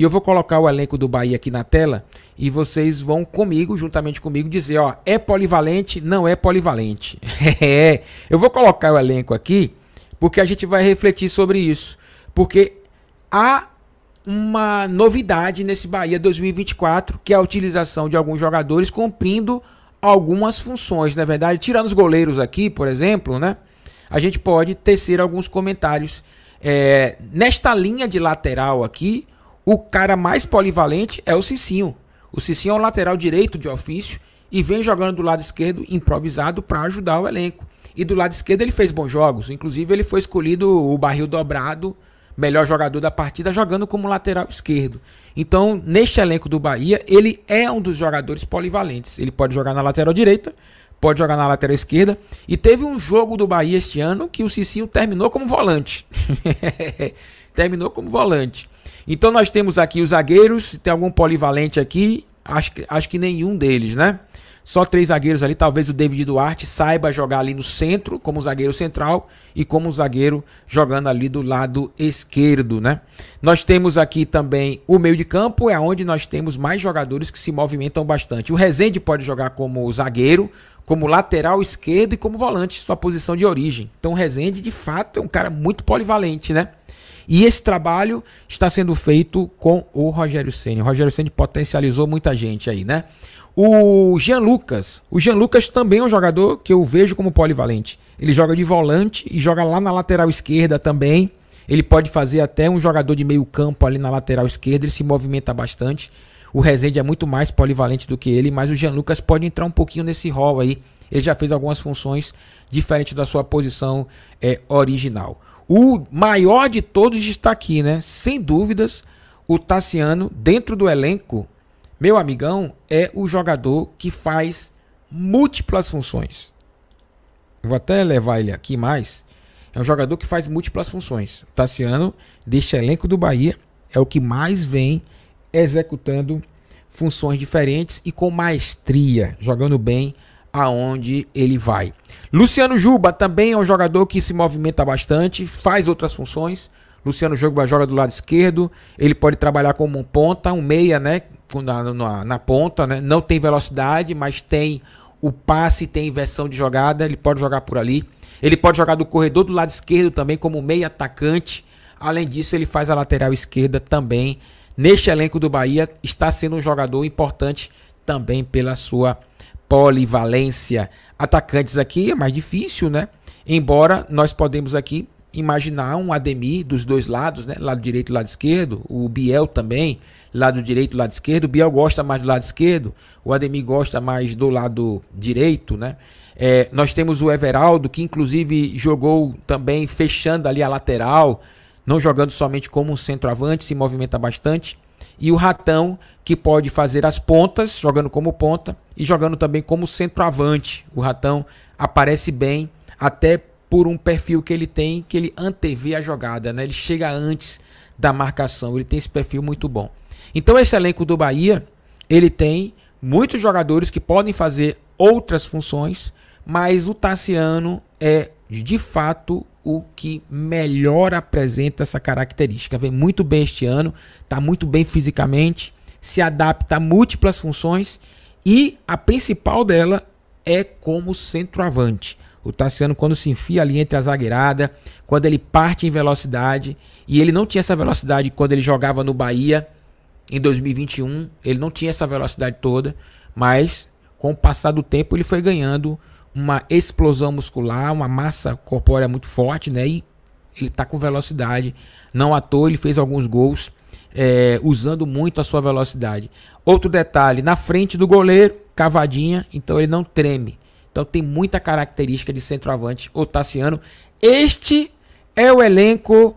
E eu vou colocar o elenco do Bahia aqui na tela e vocês vão comigo, juntamente comigo, dizer, ó, é polivalente, não é polivalente. é. eu vou colocar o elenco aqui porque a gente vai refletir sobre isso. Porque há uma novidade nesse Bahia 2024, que é a utilização de alguns jogadores cumprindo algumas funções, na é verdade, tirando os goleiros aqui, por exemplo, né? A gente pode tecer alguns comentários é, nesta linha de lateral aqui, o cara mais polivalente é o Cicinho. O Cicinho é um lateral direito de ofício e vem jogando do lado esquerdo improvisado para ajudar o elenco. E do lado esquerdo ele fez bons jogos, inclusive ele foi escolhido o barril dobrado, melhor jogador da partida, jogando como lateral esquerdo. Então, neste elenco do Bahia, ele é um dos jogadores polivalentes. Ele pode jogar na lateral direita, pode jogar na lateral esquerda. E teve um jogo do Bahia este ano que o Cicinho terminou como volante. terminou como volante. Então nós temos aqui os zagueiros, se tem algum polivalente aqui, acho que, acho que nenhum deles, né? Só três zagueiros ali, talvez o David Duarte saiba jogar ali no centro, como zagueiro central e como zagueiro jogando ali do lado esquerdo, né? Nós temos aqui também o meio de campo, é onde nós temos mais jogadores que se movimentam bastante. O Rezende pode jogar como zagueiro, como lateral esquerdo e como volante, sua posição de origem. Então, o Rezende, de fato, é um cara muito polivalente, né? E esse trabalho está sendo feito com o Rogério Ceni. O Rogério Ceni potencializou muita gente aí, né? O Jean Lucas, o Jean Lucas também é um jogador que eu vejo como polivalente. Ele joga de volante e joga lá na lateral esquerda também. Ele pode fazer até um jogador de meio campo ali na lateral esquerda, ele se movimenta bastante. O Rezende é muito mais polivalente do que ele, mas o Jean Lucas pode entrar um pouquinho nesse rol aí. Ele já fez algumas funções diferentes da sua posição é, original. O maior de todos está aqui, né? Sem dúvidas, o Tassiano, dentro do elenco, meu amigão, é o jogador que faz múltiplas funções. Vou até levar ele aqui mais. É um jogador que faz múltiplas funções. O Tassiano, deste elenco do Bahia, é o que mais vem executando funções diferentes e com maestria, jogando bem aonde ele vai. Luciano Juba também é um jogador que se movimenta bastante, faz outras funções. Luciano Juba joga do lado esquerdo, ele pode trabalhar como um ponta, um meia, né? Na, na, na ponta, né? Não tem velocidade, mas tem o passe, tem inversão de jogada, ele pode jogar por ali. Ele pode jogar do corredor do lado esquerdo também como meia atacante. Além disso, ele faz a lateral esquerda também neste elenco do Bahia, está sendo um jogador importante também pela sua polivalência. Atacantes aqui é mais difícil, né? Embora nós podemos aqui imaginar um Ademir dos dois lados, né? Lado direito e lado esquerdo. O Biel também, lado direito e lado esquerdo. O Biel gosta mais do lado esquerdo, o Ademir gosta mais do lado direito, né? É, nós temos o Everaldo, que inclusive jogou também fechando ali a lateral não jogando somente como um centroavante, se movimenta bastante. E o Ratão, que pode fazer as pontas, jogando como ponta e jogando também como centroavante. O Ratão aparece bem, até por um perfil que ele tem, que ele antevê a jogada, né? ele chega antes da marcação, ele tem esse perfil muito bom. Então esse elenco do Bahia, ele tem muitos jogadores que podem fazer outras funções, mas o Tassiano é de fato o que melhor apresenta essa característica. Vem muito bem este ano, está muito bem fisicamente, se adapta a múltiplas funções e a principal dela é como centroavante. O Tassiano, quando se enfia ali entre a zagueirada, quando ele parte em velocidade, e ele não tinha essa velocidade quando ele jogava no Bahia em 2021, ele não tinha essa velocidade toda, mas com o passar do tempo ele foi ganhando uma explosão muscular, uma massa corpórea muito forte, né? E ele está com velocidade. Não à toa, ele fez alguns gols é, usando muito a sua velocidade. Outro detalhe, na frente do goleiro, cavadinha, então ele não treme. Então tem muita característica de centroavante Otaciano. Este é o elenco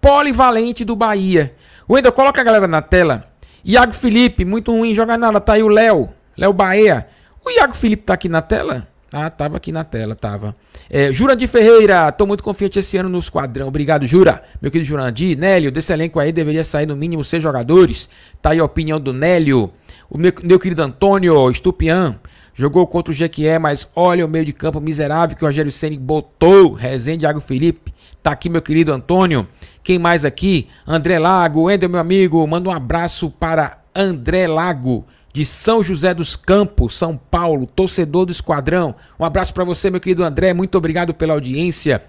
polivalente do Bahia. Wendel, coloca a galera na tela. Iago Felipe, muito ruim, joga nada. Tá aí o Léo, Léo Bahia. O Iago Felipe tá aqui na tela? Ah, tava aqui na tela, tava. É, Jurandir Ferreira, tô muito confiante esse ano no esquadrão. Obrigado, Jura. Meu querido Jurandir, Nélio, desse elenco aí deveria sair no mínimo seis jogadores. Tá aí a opinião do Nélio. O meu, meu querido Antônio Estupian, jogou contra o Jequié, mas olha o meio de campo miserável que o Rogério Ceni botou. Rezende, Iago Felipe, tá aqui meu querido Antônio. Quem mais aqui? André Lago, Ender, meu amigo, manda um abraço para André Lago de São José dos Campos, São Paulo, torcedor do Esquadrão. Um abraço para você, meu querido André, muito obrigado pela audiência.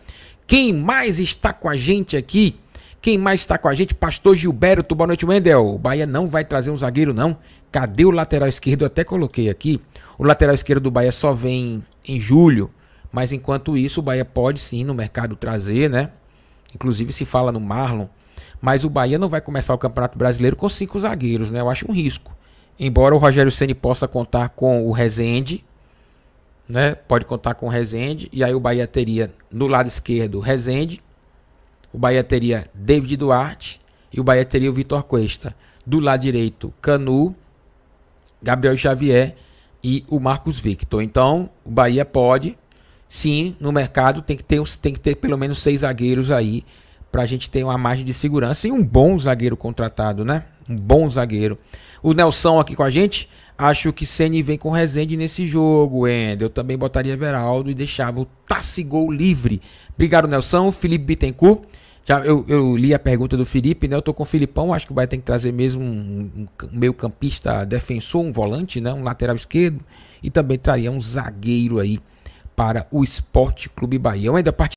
Quem mais está com a gente aqui? Quem mais está com a gente? Pastor Gilberto, boa noite, Wendel. O Bahia não vai trazer um zagueiro, não. Cadê o lateral esquerdo? Eu até coloquei aqui. O lateral esquerdo do Bahia só vem em julho. Mas enquanto isso, o Bahia pode sim no mercado trazer, né? Inclusive se fala no Marlon. Mas o Bahia não vai começar o Campeonato Brasileiro com cinco zagueiros, né? Eu acho um risco. Embora o Rogério Ceni possa contar com o Rezende, né? Pode contar com o Rezende e aí o Bahia teria no lado esquerdo Rezende, o Bahia teria David Duarte e o Bahia teria o Vitor Cuesta. Do lado direito, Canu, Gabriel Xavier e o Marcos Victor. Então, o Bahia pode, sim, no mercado tem que ter, tem que ter pelo menos seis zagueiros aí para a gente ter uma margem de segurança e um bom zagueiro contratado, né? um bom zagueiro. O Nelson aqui com a gente. Acho que Ceni vem com Rezende nesse jogo, Ender. Eu também botaria Veraldo e deixava o Gol livre. Obrigado, Nelson. Felipe Bittencourt. Já eu, eu, li a pergunta do Felipe, né? Eu tô com o Filipão, acho que vai ter que trazer mesmo um, um meio campista defensor, um volante, né? Um lateral esquerdo. E também traria um zagueiro aí para o Esporte Clube Bahia. Eu ainda part...